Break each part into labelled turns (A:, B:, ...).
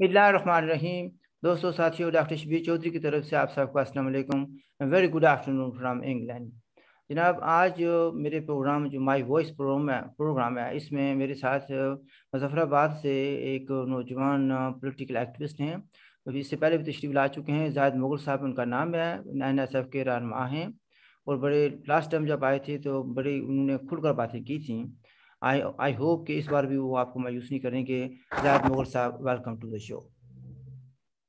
A: बिस्मिल्लाम दोस्तों साथियों डॉक्टर शबीर चौधरी की तरफ से आप सबको Aslam very good afternoon from England जनाब आज जो मेरे प्रोग्राम जो माय वॉइस प्रोग्राम है प्रोग्राम है इसमें मेरे साथ मुजफ्फराबाद से एक नौजवान पॉलिटिकल एक्टिविस्ट हैं अभी इससे पहले भी तशरीफ ला चुके हैं जायद मुगल साहब उनका नाम है एन एस एफ के रहनमा हैं और बड़े लास्ट टाइम जब आए थे तो बड़ी उन्होंने खुलकर बातें की थी आई आई होप कि इस बार भी वो आपको मायूस नहीं करेंगे जायद मुगल साहब welcome to the show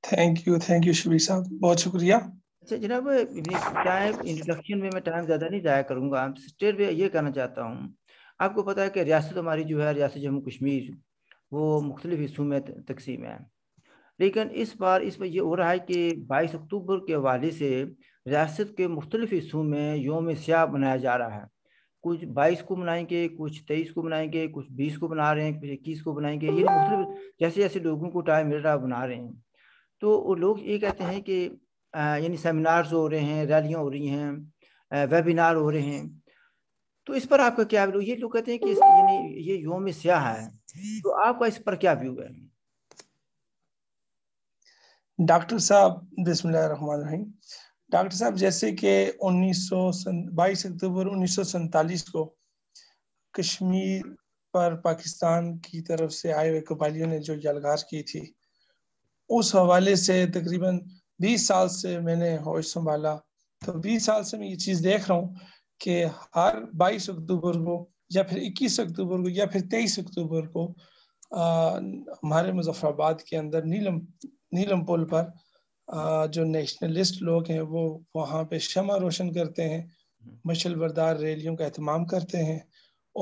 B: thank you thank you Shabir साहब
A: बहुत शुक्रिया अच्छा जनाब टाइम इंट्रोडक्शन में मैं टाइम ज़्यादा नहीं जाया करूँगा स्टेट में ये कहना चाहता हूँ आपको पता है कि रियासत हमारी जो है रियासत जम्मू कश्मीर वो मुख्तलिफ हिस्सों में तकसीम है लेकिन इस बार इस पर यह हो रहा है कि बाईस अक्टूबर के हवाले से रियासत के मुख्तलिफ हिस्सों में योम स्याह मनाया जा रहा है कुछ बाईस को बनाएंगे कुछ तेईस को बनाएंगे कुछ बीस को बना रहे हैं कुछ इक्कीस को बनाएंगे ये मतलब जैसे जैसे लोगों को टाइम मिल रहा बना रहे हैं तो वो लोग ये कहते हैं कि यानी सेमिनार्स हो रहे हैं रैलियाँ हो रही हैं वेबिनार हो रहे हैं तो इस पर आपका क्या व्यू ये लोग कहते हैं कि यानी ये योम स्याह है तो आपका इस पर क्या व्यू है
B: डॉक्टर साहब बिस्मिल्लाह डॉक्टर साहब जैसे कि उन्नीस सौ बाईस अक्टूबर उन्नीस को कश्मीर पर पाकिस्तान की तरफ से आए हुए कबालियों ने जो जलगार की थी उस हवाले से तकरीबन 20 साल से मैंने होश संभाला तो 20 साल से मैं ये चीज़ देख रहा हूँ कि हर 22 अक्टूबर को या फिर 21 अक्टूबर को या फिर 23 अक्टूबर को आ, हमारे मुजफ्फराबाद के अंदर नीलम नीलम पुल पर जो नेशनलिस्ट लोग हैं वो वहाँ पे शमा रोशन करते हैं मशल बरदार रैलियों का अहतमाम करते हैं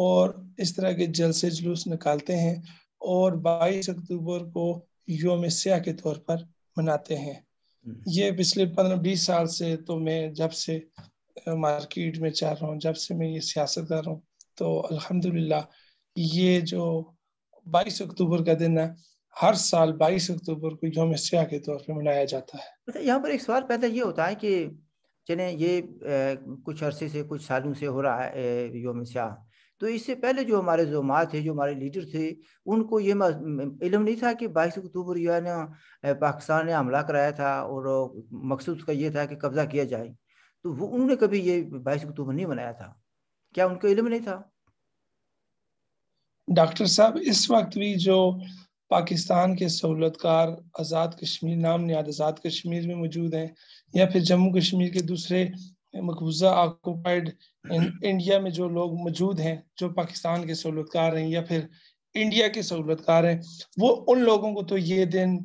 B: और इस तरह के जलसे जुलूस निकालते हैं और 22 अक्टूबर को योम सयाह के तौर पर मनाते हैं हम्म। ये पिछले पंद्रह बीस साल से तो मैं जब से मार्केट में चल रहा हूँ जब से मैं ये सियासत कर रहा हूँ तो अलहमदिल्ला ये जो 22 अक्टूबर का दिन है हर साल 22 अक्टूबर को यौम सिया के तौर पर मनाया जाता है
A: अच्छा यहाँ पर एक सवाल पैदा ये होता है कि चले ये ए, कुछ अरसे से कुछ सालों से हो रहा है योम सिया तो इससे पहले जो हमारे जुमा थे जो हमारे लीडर थे उनको ये इलम नहीं था कि 22 अक्टूबर जो है ना पाकिस्तान ने हमला कराया था और मकसूद उसका ये था कि कब्जा किया जाए तो वो उन्होंने कभी ये बाईस अक्टूबर नहीं मनाया था क्या उनको इलम नहीं था डॉक्टर साहब इस वक्त भी जो
B: पाकिस्तान के सहूलतकार आज़ाद कश्मीर नाम याद आज़ाद कश्मीर में मौजूद हैं या फिर जम्मू कश्मीर के दूसरे मकबूजा आकोपाइड इंडिया में जो लोग मौजूद हैं जो पाकिस्तान के सहूलतकार हैं या फिर इंडिया के सहूलतकार हैं वो उन लोगों को तो ये दिन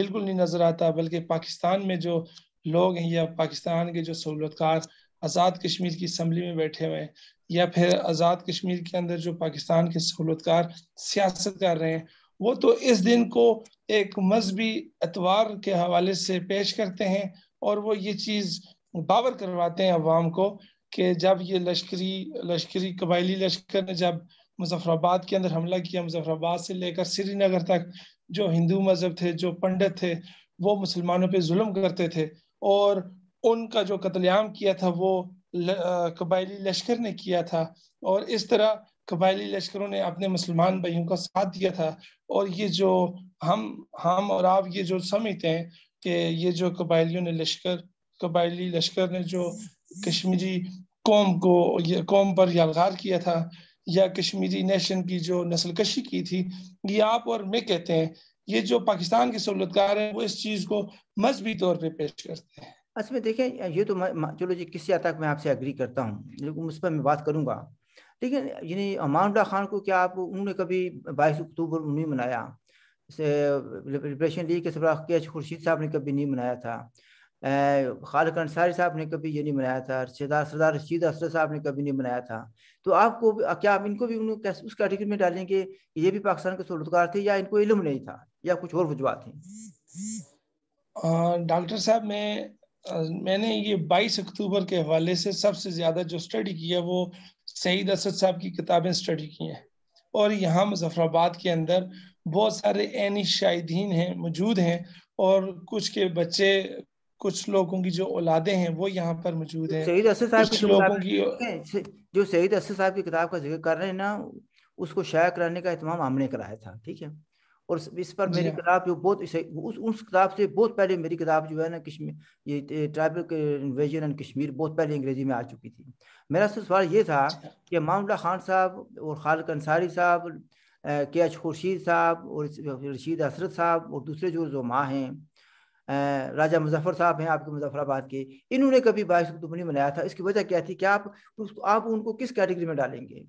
B: बिल्कुल नहीं नज़र आता बल्कि पाकिस्तान में जो लोग हैं या पाकिस्तान के जो सहूलतकार आज़ाद कश्मीर की असम्बली में बैठे हुए हैं या फिर आज़ाद कश्मीर के अंदर जो पाकिस्तान के सहूलतकार सियासत कर रहे हैं वो तो इस दिन को एक मजहबी अतवार के हवाले से पेश करते हैं और वो ये चीज़ बावर करवाते हैं अवाम को कि जब ये लश्करी लश्करी कबायली लश्कर ने जब मुजफ्फराबाद के अंदर हमला किया मुजफ्फराबाद से लेकर श्रीनगर तक जो हिंदू मज़हब थे जो पंडित थे वो मुसलमानों पे जुल्म करते थे और उनका जो कतलेआम किया था वो कबायली लश्कर ने किया था और इस तरह कबायली लश्करों ने अपने मुसलमान भाइयों का साथ दिया था और ये जो हम हम और आप ये जो समझते हैं कि ये जो कबायलियों ने लश्कर कबायली लश्कर ने जो कश्मीरी कौम को कौम पर यादगार किया था या कश्मीरी नेशन की जो नस्ल कशी की थी ये आप और
A: मैं कहते हैं ये जो पाकिस्तान के सहूलतकार हैं वो इस चीज़ को मजहबी तौर पर पे पेश करते हैं असल अच्छा, में देखें ये तो चलो जी किसी हद तक मैं आपसे अग्री करता हूँ लेकिन उस पर मैं बात करूँगा लेकिन यानी अमानुल्ला खान को क्या आप उन्होंने कभी बाईस अक्टूबर नहीं मनाया से लिबरेशन लीग के सरबराह के एच खुर्शीद साहब ने कभी नहीं मनाया था खालिक अंसारी साहब ने कभी ये नहीं मनाया था सरदार सरदार रशीद असर साहब ने कभी नहीं मनाया था तो आपको क्या आप इनको भी उस कैटेगरी में डालेंगे कि ये भी पाकिस्तान के सूरतकार थे या इनको इलम नहीं था या कुछ और वजुआ हैं डॉक्टर साहब
B: मैं मैंने ये 22 अक्टूबर के हवाले से सबसे ज़्यादा जो स्टडी किया वो सईद असद साहब की किताबें स्टडी की हैं और यहाँ मुजफ्फराबाद के अंदर बहुत सारे ऐनी शाहिदीन हैं मौजूद हैं और कुछ के बच्चे कुछ लोगों की जो औलादे हैं वो यहाँ पर मौजूद हैं सईद असद साहब की लोगों की
A: जो सईद असद साहब की किताब का जिक्र कर रहे हैं ना उसको शाया कराने का इतमाम हमने कराया था ठीक है और इस पर मेरी किताब जो बहुत इसे उस उस किताब से बहुत पहले मेरी किताब जो है ना कश्मीर ये ट्राइबल इन्वेजन एंड कश्मीर बहुत पहले अंग्रेजी में आ चुकी थी मेरा सवाल ये था अच्छा। कि मामला खान साहब और खालक अंसारी साहब के एच खुर्शीद साहब और रशीद असरत साहब और दूसरे जो माँ हैं राजा मुजफ्फर साहब हैं आपके मुजफ्फराबाद के इन्होंने कभी बाईस अक्टूबर नहीं मनाया था इसकी वजह क्या थी कि आप आप उनको किस कैटेगरी में डालेंगे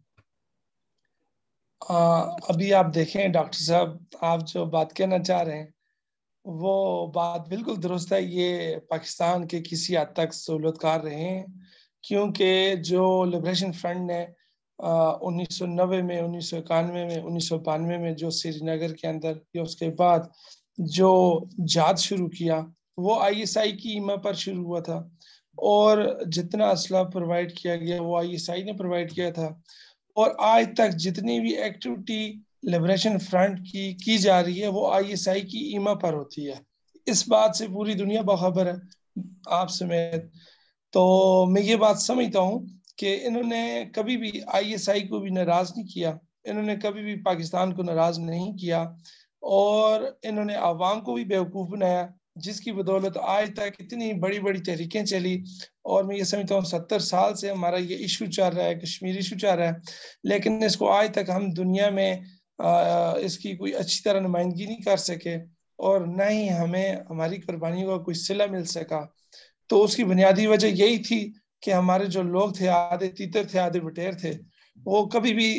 B: आ, अभी आप देखें डॉक्टर साहब आप जो बात कहना चाह रहे हैं वो बात बिल्कुल दुरुस्त है ये पाकिस्तान के किसी हद तक सहूलतकार रहे हैं क्योंकि जो लिब्रेशन फ्रंट ने उन्नीस सौ नब्बे में उन्नीस सौ इक्यानवे में उन्नीस सौ बानवे में जो श्रीनगर के अंदर या उसके बाद जो जात शुरू किया वो आईएसआई की ईमा पर शुरू हुआ था और जितना असला प्रोवाइड किया गया वो आईएसआई ने प्रोवाइड किया था और आज तक जितनी भी एक्टिविटी लिबरेशन फ्रंट की की जा रही है वो आईएसआई की ईमा पर होती है इस बात से पूरी दुनिया बाखबर है आप समेत तो मैं ये बात समझता हूँ कि इन्होंने कभी भी आईएसआई को भी नाराज नहीं किया इन्होंने कभी भी पाकिस्तान को नाराज नहीं किया और इन्होंने आवाम को भी बेवकूफ़ बनाया जिसकी बदौलत आज तक इतनी बड़ी बड़ी तहरीकें चली और मैं ये समझता हूँ सत्तर साल से हमारा ये इशू चल रहा है कश्मीर इशू चल रहा है लेकिन इसको आज तक हम दुनिया में आ, इसकी कोई अच्छी तरह नुमाइंदगी नहीं कर सके और ना ही हमें हमारी कुर्बानी का कोई सिला मिल सका तो उसकी बुनियादी वजह यही थी कि हमारे जो लोग थे आधे तीतर थे आधे बटेर थे वो कभी भी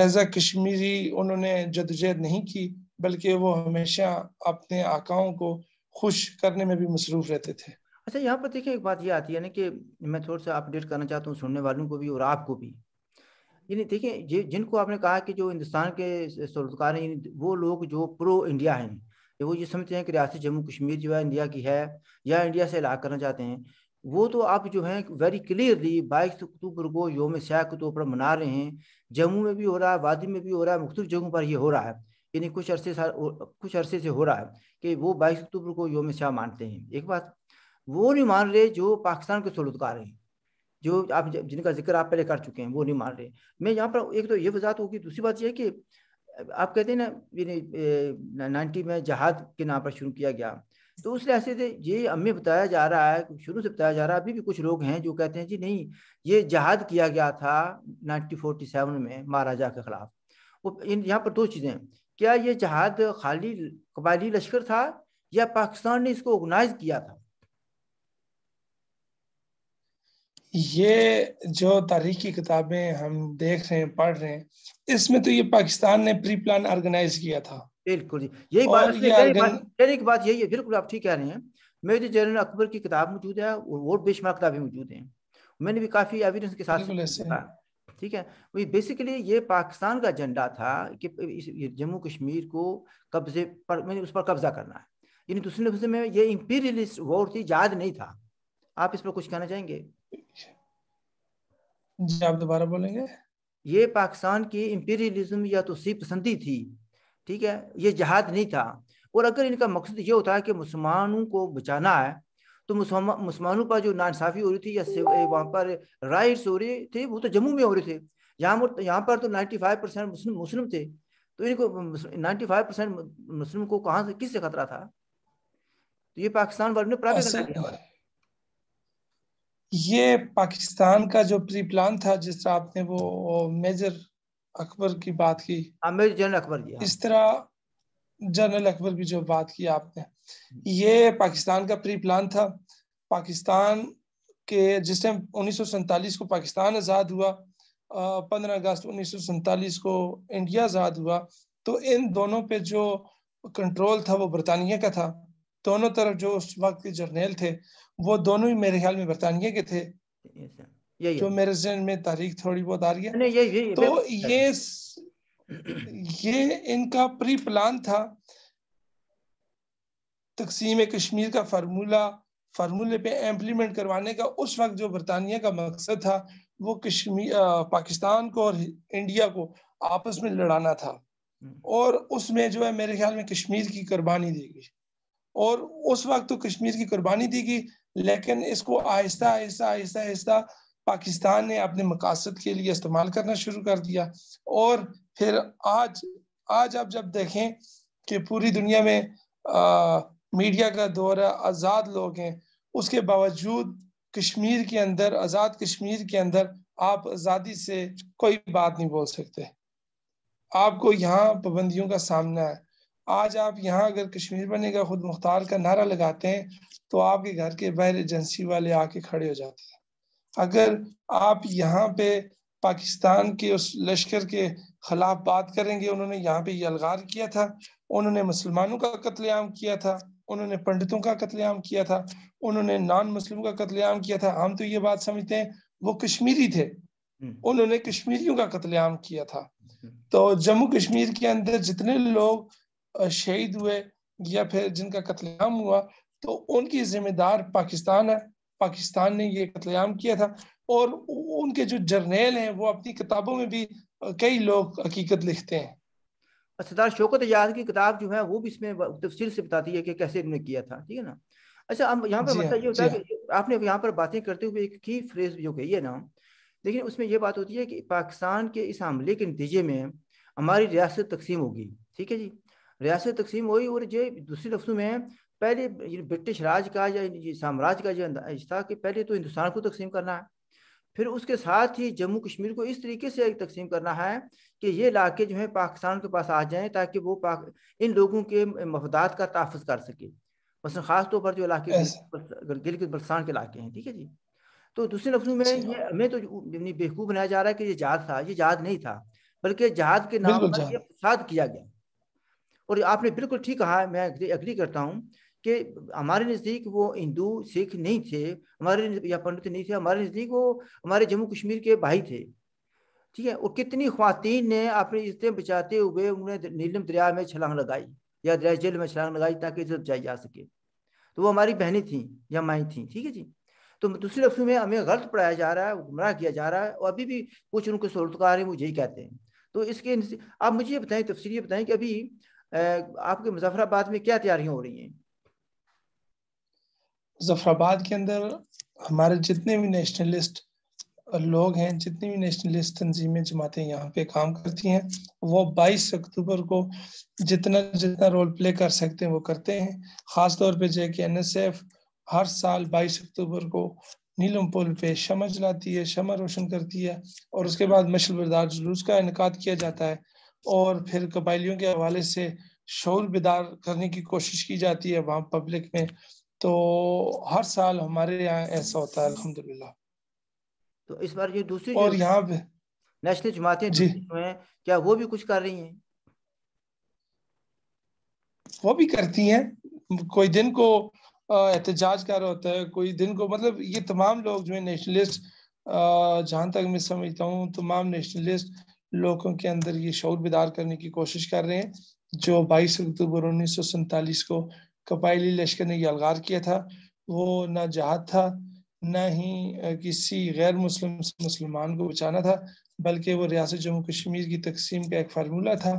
B: एज कश्मीरी उन्होंने जदोजहद नहीं की बल्कि वो हमेशा अपने आकाओं को खुश करने में
A: भी मसरूफ रहते थे अच्छा यहाँ पर देखिए एक बात ये आती है ना कि मैं थोड़ा सा अपडेट करना चाहता हूँ सुनने वालों को भी और आपको भी यानी देखिए ये जिनको आपने कहा कि जो हिंदुस्तान के सलूतकार हैं वो लोग जो प्रो इंडिया हैं तो वो ये समझते हैं कि रियासत जम्मू कश्मीर जो है इंडिया की है या इंडिया से इलाक करना चाहते हैं वो तो आप जो है वेरी क्लियरली बाईस अक्टूबर को योम स्याह के तौर तो पर मना रहे हैं जम्मू में भी हो रहा है वादी में भी हो रहा है मुख्तु जगहों पर ये हो रहा है यानी कुछ अरसे कुछ अरसे से हो रहा है कि वो बाईस अक्टूबर को योम शाह मानते हैं एक बात वो नहीं मान रहे जो पाकिस्तान के सलूतकार हैं जो आप जिनका जिक्र आप पहले कर चुके हैं वो नहीं मान रहे मैं यहाँ पर एक तो ये वजात होगी दूसरी बात यह है कि आप कहते हैं ना नाइन्टी में जहाद के नाम पर शुरू किया गया तो उस लिहाज से ये हमें बताया जा रहा है शुरू से बताया जा रहा है अभी भी कुछ लोग हैं जो कहते हैं जी नहीं ये जहाद किया गया था नाइनटीन में महाराजा के खिलाफ वो यहाँ पर दो चीज़ें क्या ये जहाज खाली कबायली लश्कर था या पाकिस्तान ने इसको ऑर्गेनाइज किया था
B: ये जो तारीखी किताबें हम देख रहे हैं पढ़ रहे हैं इसमें तो ये पाकिस्तान ने प्री प्लान
A: ऑर्गेनाइज किया था बिल्कुल जी यही बात एक बात यही है बिल्कुल आप ठीक कह रहे हैं मेजर जनरल अकबर की किताब मौजूद है और बेशमार किताबें मौजूद हैं मैंने भी काफी एविडेंस के साथ ठीक है वही बेसिकली ये पाकिस्तान का एजेंडा था कि जम्मू कश्मीर को कब्जे पर मैंने उस पर कब्जा करना है यानी दूसरे लफ्ज में ये इम्पीरियलिस्ट वॉर थी याद नहीं था आप इस पर कुछ कहना चाहेंगे जी आप दोबारा बोलेंगे ये पाकिस्तान की इम्पीरियलिज्म या तो सी पसंदी थी ठीक है ये जहाद नहीं था और अगर इनका मकसद ये होता है कि मुसलमानों को बचाना है तो मुसलमानों का जो नासाफ़ी हो रही थी या वहाँ पर राइट्स हो रहे थे वो तो जम्मू में हो रहे थे यहाँ यहाँ पर तो 95 परसेंट मुस्लिम मुस्लिम थे तो इनको 95 परसेंट मुस्लिम को कहाँ से किस से खतरा था तो ये पाकिस्तान वर्ग ने प्राप्त कर
B: ये पाकिस्तान का जो प्री प्लान था जिस तरह आपने वो मेजर अकबर की बात की हाँ, मेजर जनरल अकबर की हाँ। इस तरह जनरल अकबर की जो बात की आपने ये पाकिस्तान का प्री प्लान था पाकिस्तान के जिस टाइम उन्नीस को पाकिस्तान आज़ाद हुआ 15 अगस्त उन्नीस को इंडिया आज़ाद हुआ तो इन दोनों पे जो कंट्रोल था वो बरतानिया का था दोनों तरफ जो उस वक्त के जर्नेल थे वो दोनों ही मेरे ख्याल में बरतानिया के थे ये जो मेरे जहन में तारीख थोड़ी बहुत आ रही है तो ये, ये, तो ये ये इनका प्री प्लान था तकसीम कश्मीर का फार्मूला फार्मूले पे एम्प्लीमेंट करवाने का उस वक्त जो बरतानिया का मकसद था वो कश्मीर पाकिस्तान को और इंडिया को आपस में लड़ाना था हम्म। और उसमें जो है मेरे ख्याल में कश्मीर की कुर्बानी दी गई और उस वक्त तो कश्मीर की कुर्बानी दी गई लेकिन इसको आहिस्ता आहिस्ता आहिस्ता आहिस्ता पाकिस्तान ने अपने मकासद के लिए इस्तेमाल करना शुरू कर दिया और फिर आज आज आप जब देखें कि पूरी दुनिया में आ, मीडिया का दौर है आज़ाद लोग हैं उसके बावजूद कश्मीर के अंदर आज़ाद कश्मीर के अंदर आप आज़ादी से कोई बात नहीं बोल सकते आपको यहाँ पाबंदियों का सामना है आज आप यहाँ अगर कश्मीर बनेगा खुद मुख्तार का नारा लगाते हैं तो आपके घर के बाहर एजेंसी वाले आके खड़े हो जाते हैं अगर आप यहाँ पे पाकिस्तान के उस लश्कर के खिलाफ बात करेंगे उन्होंने यहाँ पे ये अलगार किया था उन्होंने मुसलमानों का कत्लेआम किया था उन्होंने पंडितों का कत्लेआम किया था उन्होंने नॉन मुस्लिम का कत्लेआम किया था हम तो ये बात समझते हैं वो कश्मीरी थे हम्म। उन्होंने कश्मीरियों का कत्लेआम किया था हम्म। तो जम्मू कश्मीर के अंदर जितने लोग शहीद हुए या फिर जिनका कत्लेआम हुआ तो उनकी जिम्मेदार पाकिस्तान है पाकिस्तान ने ये कत्लेआम किया था और उनके जो
A: जर्नेल हैं वो अपनी किताबों में भी कई लोग हकीकत लिखते हैं सरदार शौकत तो एजाज की किताब जो है वो भी इसमें तफसील से बताती है कि कैसे इन्होंने किया था ठीक है ना अच्छा अब यहाँ पर मतलब हाँ, ये होता है हाँ। कि आपने यहाँ पर बातें करते हुए एक की फ्रेज जो कही है ना लेकिन उसमें यह बात होती है कि पाकिस्तान के इस हमले के नतीजे में हमारी रियासत तकसीम होगी ठीक है जी रियासत तकसीम हुई और ये दूसरे लफ्ज़ों में पहले ब्रिटिश राज का या साम्राज्य का जो था कि पहले तो हिंदुस्तान को तकसीम करना है फिर उसके साथ ही जम्मू कश्मीर को इस तरीके से तकसीम करना है कि ये इलाके जो है पाकिस्तान के पास आ जाएं ताकि वो पाक इन लोगों के मफदात का तहफ़ कर सके मसलन ख़ास तौर पर जो इलाके गिलगित बल्सान के इलाके हैं ठीक है जी तो दूसरे लफ्जों में ये हमें तो बेवकूफ़ बनाया जा रहा है कि ये जहाज था ये जहाज नहीं था बल्कि जहाज के नाम पर फसाद किया गया और आपने बिल्कुल ठीक कहा मैं अग्री करता हूँ कि हमारे नज़दीक वो हिंदू सिख नहीं थे हमारे या पंडित नहीं थे हमारे नज़दीक वो हमारे जम्मू कश्मीर के भाई थे ठीक है और कितनी खातन ने अपनी इज्जतें बचाते हुए उन्हें नीलम दरिया में छलांग लगाई या दरिया जेल में छलांग लगाई ताकि इज्जत बचाई जा सके तो वो हमारी बहनें थी या माएँ थी ठीक है जी तो दूसरे लफ्जों में हमें गलत पढ़ाया जा रहा है गुमराह किया जा रहा है और अभी भी कुछ उनके सोलतकार हैं वो यही कहते हैं तो इसके आप मुझे ये बताएं ये बताएं कि अभी आपके मुजफ्फराबाद में क्या तैयारियाँ हो रही हैं
B: जफराबाद के अंदर हमारे जितने भी नेशनलिस्ट लोग हैं जितनी भी नेशनलिस्ट तंजीमें जमातें यहाँ पे काम करती हैं वो 22 अक्टूबर को जितना जितना रोल प्ले कर सकते हैं वो करते हैं ख़ास तौर पे जो कि एन हर साल 22 अक्टूबर को नीलम पुल पे शमा जलाती है शमा रोशन करती है और उसके बाद मशल बरदार जुलूस का इनका किया जाता है और फिर कबायलियों के हवाले से शोर बेदार करने की कोशिश की जाती है वहाँ पब्लिक में
A: तो हर साल हमारे यहाँ ऐसा होता है अल्हम्दुलिल्लाह तो इस बार ये दूसरी और यहाँ पे नेशनल जमातें जी हैं क्या वो भी कुछ कर रही हैं वो भी करती हैं कोई दिन को एहतजाज
B: कर रहा होता है कोई दिन को मतलब ये तमाम लोग जो है नेशनलिस्ट जहाँ तक मैं समझता हूँ तमाम नेशनलिस्ट लोगों के अंदर ये शौर बेदार करने की कोशिश कर रहे हैं जो 22 अक्टूबर उन्नीस को कबायली लश्कर ने यलगार किया था वो ना जहाद था ना ही किसी गैर मुस्लिम से मुसलमान को बचाना था बल्कि वो रियासत जम्मू कश्मीर की तकसीम का एक फार्मूला था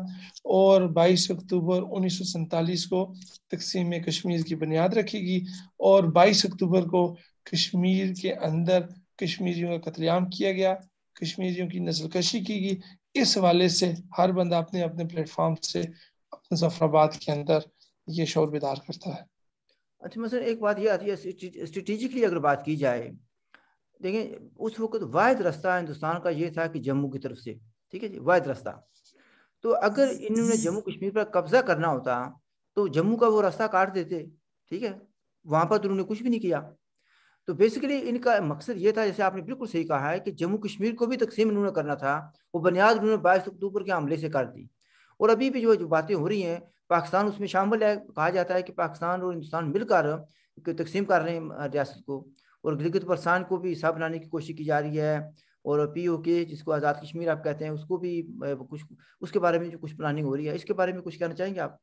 B: और 22 अक्टूबर उन्नीस को तकसीम कश्मीर की बुनियाद रखेगी और 22 अक्टूबर को कश्मीर के अंदर कश्मीरियों का कतलेआम किया गया कश्मीरियों की नस्लकशी की गई इस हवाले से हर बंदा अपने अपने प्लेटफॉर्म से मुजफ्फराबाद
A: के अंदर ये शोर बेदार करता है अच्छा मसल एक बात ये आती है स्ट्रेटिजिकली अगर बात की जाए देखिए उस वक्त वाद रास्ता हिंदुस्तान का ये था कि जम्मू की तरफ से ठीक है जी वाद रास्ता तो अगर इन्होंने जम्मू कश्मीर पर कब्जा करना होता तो जम्मू का वो रास्ता काट देते ठीक है वहाँ पर तो उन्होंने कुछ भी नहीं किया तो बेसिकली इनका मकसद ये था जैसे आपने बिल्कुल सही कहा है कि जम्मू कश्मीर को भी तकसीम उन्होंने करना था वो बुनियाद उन्होंने बाईस अक्टूबर के हमले से काट दी और अभी भी जो जो बातें हो रही हैं पाकिस्तान उसमें शामिल है कहा जाता है कि पाकिस्तान और हिंदुस्तान मिलकर तकसीम कर रहे हैं रियासत को और गिलगित बरसान को भी हिस्सा बनाने की कोशिश की जा रही है और पी ओ के जिसको आज़ाद कश्मीर आप कहते हैं उसको भी कुछ उसके बारे में जो कुछ प्लानिंग हो रही है इसके बारे में कुछ कहना चाहेंगे आप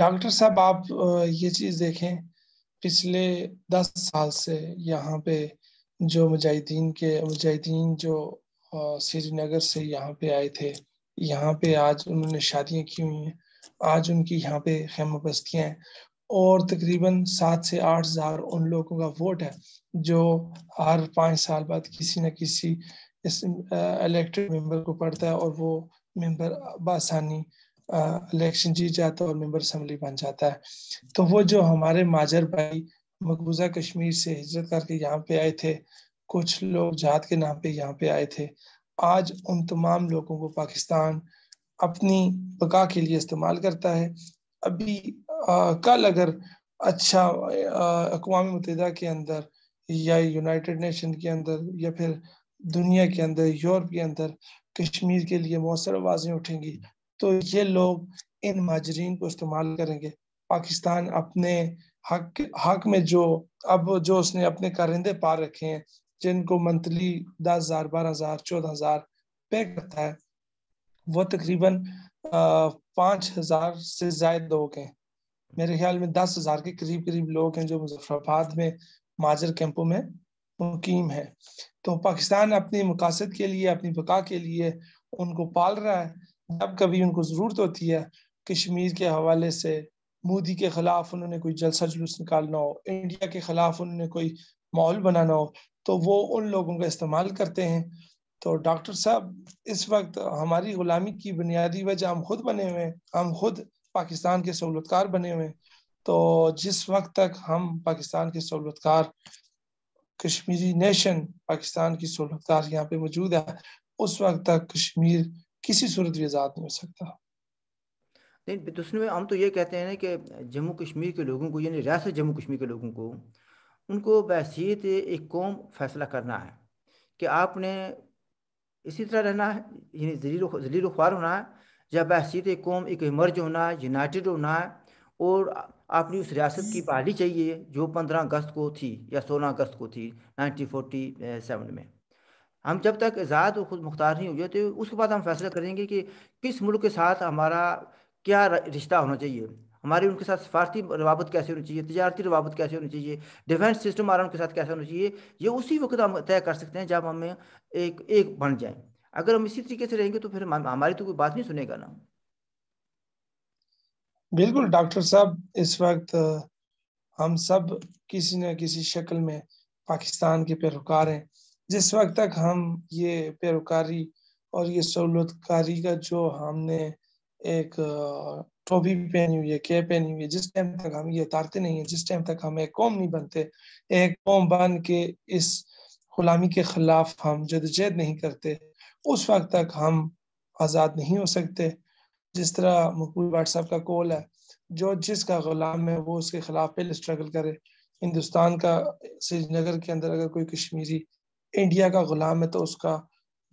A: डॉक्टर साहब आप
B: ये चीज़ देखें पिछले दस साल से यहाँ पे जो मुजाहिदीन के मुजाहिदीन जो श्रीनगर से यहाँ पे आए थे यहाँ पे आज उन्होंने शादियां की हुई हैं आज उनकी यहाँ पे खेम बस्तियाँ हैं और तकरीबन सात से आठ हज़ार उन लोगों का वोट है जो हर पाँच साल बाद किसी न किसी इस इलेक्टेड मेंबर को पड़ता है और वो मेंबर बासानी इलेक्शन जीत जाता है और मेंबर असम्बली बन जाता है तो वो जो हमारे माजर भाई मकबूजा कश्मीर से हिजरत करके यहाँ पे आए थे कुछ लोग जात के नाम पे यहाँ पे आए थे आज उन तमाम लोगों को पाकिस्तान अपनी बका के लिए इस्तेमाल करता है अभी आ, कल अगर अच्छा अकवा मुतदा के अंदर या यूनाइटेड नेशन के अंदर या फिर दुनिया के अंदर यूरोप के अंदर कश्मीर के लिए मौसर आवाज़ें उठेंगी तो ये लोग इन माजरीन को इस्तेमाल करेंगे पाकिस्तान अपने हक हक में जो अब जो उसने अपने करिंदे पार रखे हैं जिनको मंथली दस हजार बारह हजार चौदह हजार पे करता है वो तकरीबन पाँच हजार से ज्यादा लोग हैं मेरे ख्याल में दस हजार के करीब करीब लोग हैं जो मुजफ्फराबाद में माजर कैंपों में मुकीम है तो पाकिस्तान अपनी मकासद के लिए अपनी बका के लिए उनको पाल रहा है जब कभी उनको ज़रूरत होती है कश्मीर के हवाले से मोदी के खिलाफ उन्होंने कोई जलसा जुलूस निकालना हो इंडिया के खिलाफ उन्होंने कोई माहौल बनाना हो तो वो उन लोगों का इस्तेमाल करते हैं तो डॉक्टर साहब इस वक्त हमारी गुलामी की बुनियादी वजह हम खुद बने हुए हैं हम खुद पाकिस्तान के सहूलतकार बने हुए हैं तो जिस वक्त तक हम पाकिस्तान के सहूलतकार कश्मीरी नेशन पाकिस्तान की सहूलतकार यहाँ पे मौजूद है उस वक्त तक कश्मीर किसी सूरत
A: भी आज़ाद नहीं हो सकता नहीं तो में हम तो ये कहते हैं ना कि जम्मू कश्मीर के लोगों को यानी रियासत जम्मू कश्मीर के लोगों को उनको बहसीत एक कौम फैसला करना है कि आपने इसी तरह रहना है यानी जलील जलील ख्वार होना है या बहसीत एक कौम एक मर्ज होना है यूनाइटेड होना है और आपनी उस रियासत की बहाली चाहिए जो पंद्रह अगस्त को थी या सोलह अगस्त को थी नाइनटीन फोर्टी सेवन में हम जब तक आज़ाद और खुद मुख्तार नहीं हो जाते उसके बाद हम फैसला करेंगे कि किस मुल्क के साथ हमारा क्या रिश्ता होना चाहिए हमारी उनके साथ सफारती रवाबत कैसे होनी चाहिए तजारती रवाबत कैसे होनी चाहिए डिफेंस सिस्टम हमारा उनके साथ कैसे होना चाहिए ये उसी वक्त हम तय कर सकते हैं जब हमें एक एक बन जाए अगर हम इसी तरीके से रहेंगे तो फिर हमारी तो कोई बात नहीं सुनेगा ना
B: बिल्कुल डॉक्टर साहब इस वक्त हम सब किसी न किसी शक्ल में पाकिस्तान के पैरोकार हैं जिस वक्त तक हम ये पैरोकारी और ये सहूलतकारी का जो हमने एक टोपी पहनी हुई है कैप पहनी हुई है जिस टाइम तक हम ये उतारते नहीं है जिस टाइम तक हम एक कौम नहीं बनते एक कौम बन के इस गुलामी के खिलाफ हम जदजहद नहीं करते उस वक्त तक हम आज़ाद नहीं हो सकते जिस तरह मकबूल भाट साहब का कॉल है जो जिसका गुलाम है वो उसके खिलाफ पहले स्ट्रगल करे हिंदुस्तान का श्रीनगर के अंदर अगर कोई कश्मीरी इंडिया का गुलाम है तो उसका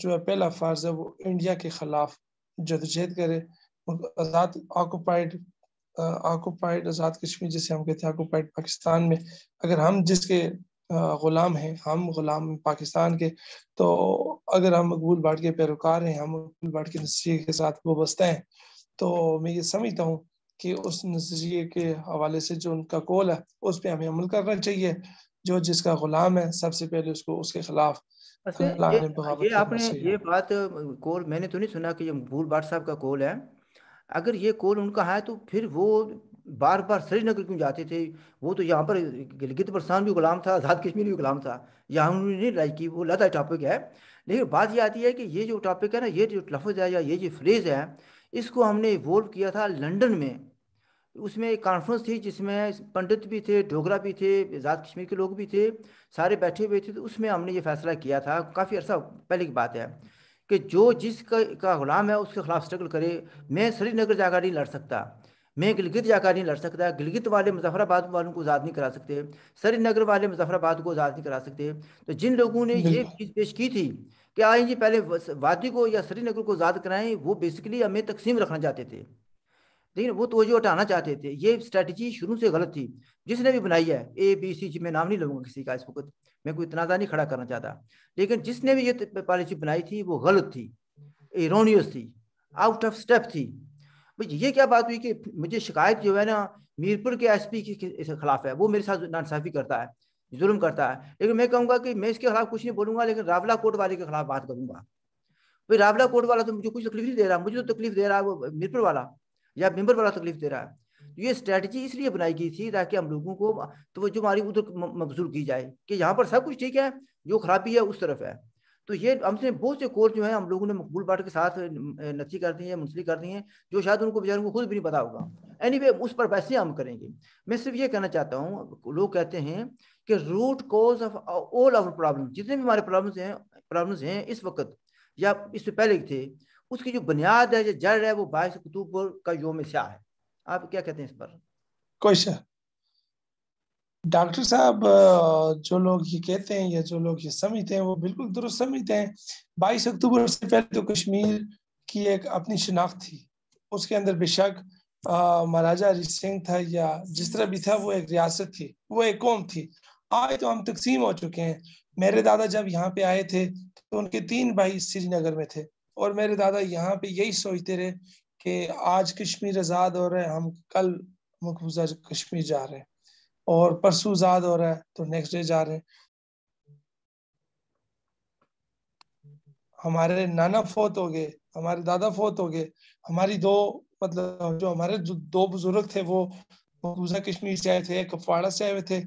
B: जो है पहला फ़र्ज है वो इंडिया के खिलाफ जदोजहद करे आज़ाद ऑक्यूपाइड ऑक्यूपाइड आज़ाद कश्मीर जिसे हम कहते हैं ऑक्यूपाइड पाकिस्तान में अगर हम जिसके uh, ग़ुलाम हैं हम ग़ुलाम पाकिस्तान के तो अगर हम मकबूल बाट के पैरोकार हैं हम मकबूल बाट के नजरिए के साथ वाबस्ता हैं तो मैं ये समझता हूँ कि उस नजरिए के हवाले से जो उनका कौल है उस पर हमें अमल करना चाहिए जो जिसका गुलाम है सबसे पहले उसको
A: उसके खिलाफ अच्छा, ये, ये आपने ये बात कौल मैंने तो नहीं सुना कि ये मकबूल बाट साहब का कौल है अगर ये कौल उनका है तो फिर वो बार बार श्रीनगर क्यों जाते थे वो तो यहाँ पर गिलगित बरसान भी गुलाम था आज़ाद कश्मीर भी गुलाम था यहाँ उन्होंने नहीं लड़ाई की वो लदा टॉपिक है लेकिन बात ये आती है कि ये जो टॉपिक है ना ये जो लफ्ज़ है या ये जो फ्रेज़ है इसको हमने इवोल्व किया था लंडन में उसमें एक कॉन्फ्रेंस थी जिसमें पंडित भी थे डोगरा भी थे आज़ाद कश्मीर के लोग भी थे सारे बैठे हुए थे तो उसमें हमने ये फैसला किया था काफ़ी अर्सा पहले की बात है कि जो जिस का गुलाम है उसके खिलाफ स्ट्रगल करे मैं श्रीनगर जाकर नहीं लड़ सकता मैं गिलगित जाकर नहीं लड़ सकता गिलगित वाले मुजफ्फराबाद वालों को आज़ाद नहीं करा सकते श्रीनगर वाले मुजफ्फराबाद को आज़ाद नहीं करा सकते तो जिन लोगों ने ये चीज़ पेश की थी कि आए जी पहले वादी को या श्रीनगर को आज़ाद कराएं वो बेसिकली हमें तकसीम रखना चाहते थे लेकिन वो तो हटाना चाहते थे ये स्ट्रैटेजी शुरू से गलत थी जिसने भी बनाई है ए बी सी जी मैं नाम नहीं लूंगा किसी का इस वक्त मैं कोई इतनाजा नहीं खड़ा करना चाहता लेकिन जिसने भी ये पॉलिसी बनाई थी वो गलत थी इरोनियस थी आउट ऑफ स्टेप थी भाई ये क्या बात हुई कि मुझे शिकायत जो है ना मीरपुर के एस के खिलाफ है वो मेरे साथ नासाफी करता है जुल्म करता है लेकिन मैं कहूँगा कि मैं इसके खिलाफ कुछ नहीं बोलूंगा लेकिन रावला कोर्ट वाले के खिलाफ बात करूंगा भाई रावला कोर्ट वाला तो मुझे कुछ तकलीफ नहीं दे रहा मुझे तो तकलीफ दे रहा है वो मीरपुर वाला या मेंबर वाला तकलीफ दे रहा है तो ये स्ट्रेटजी इसलिए बनाई गई थी ताकि हम लोगों को तो जो हमारी उधर मबजूर की जाए कि यहाँ पर सब कुछ ठीक है जो खराबी है उस तरफ है तो ये हमसे बहुत से कोर्स जो है हम लोगों ने मकबूल बाट के साथ नती कर दी है मुंसली कर दी है जो शायद उनको बेचारों को खुद भी नहीं पता होगा एनी anyway, उस पर वैसे हम करेंगे मैं सिर्फ ये कहना चाहता हूँ लोग कहते हैं कि root cause of all our problem जितने भी हमारे प्रॉब्लम्स हैं प्रॉब्लम्स हैं इस वक्त या इससे पहले थे उसकी जो बुनियाद है जो जड़ है वो बाईस अक्तूबर का योम शाह है आप क्या कहते हैं इस पर
B: क्वेश्चन डॉक्टर साहब जो लोग ये कहते हैं या जो लोग ये समझते हैं वो बिल्कुल दुरुस्त समझते हैं बाईस अक्टूबर से पहले तो कश्मीर की एक अपनी शनाख्त थी उसके अंदर बेशक महाराजा हरी सिंह था या जिस तरह भी था वो एक रियासत थी वो एक कौम थी आज तो हम तकसीम हो चुके हैं मेरे दादा जब यहाँ पे आए थे तो उनके तीन भाई श्रीनगर में थे और मेरे दादा यहाँ पे यही सोचते रहे कि आज कश्मीर आज़ाद हो रहा है हम कल मकबूजा कश्मीर जा रहे हैं और परसों आज़ाद हो रहा है तो नेक्स्ट डे जा रहे हैं हमारे नाना फोत हो गए हमारे दादा फोत हो गए हमारी दो मतलब जो हमारे जो दो बुजुर्ग थे वो मकबूजा कश्मीर से आए थे एक कपवाड़ा से आए थे